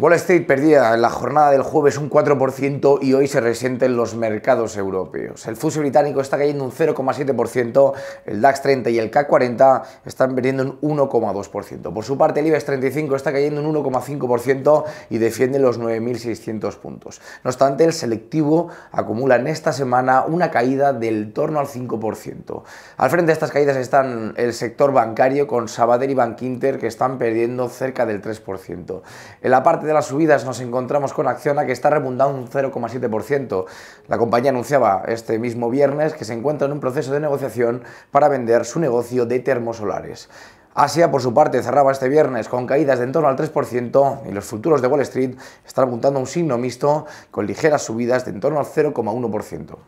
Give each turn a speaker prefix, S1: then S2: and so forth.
S1: Wall Street perdía en la jornada del jueves un 4% y hoy se resienten los mercados europeos. El fuso británico está cayendo un 0,7%, el DAX 30 y el CAC 40 están perdiendo un 1,2%. Por su parte, el IBEX 35 está cayendo un 1,5% y defiende los 9.600 puntos. No obstante, el selectivo acumula en esta semana una caída del torno al 5%. Al frente de estas caídas están el sector bancario con Sabadell y Inter que están perdiendo cerca del 3%. En la parte de las subidas nos encontramos con Acciona que está rebundando un 0,7%. La compañía anunciaba este mismo viernes que se encuentra en un proceso de negociación para vender su negocio de termosolares. Asia, por su parte, cerraba este viernes con caídas de en torno al 3% y los futuros de Wall Street están apuntando a un signo mixto con ligeras subidas de en torno al 0,1%.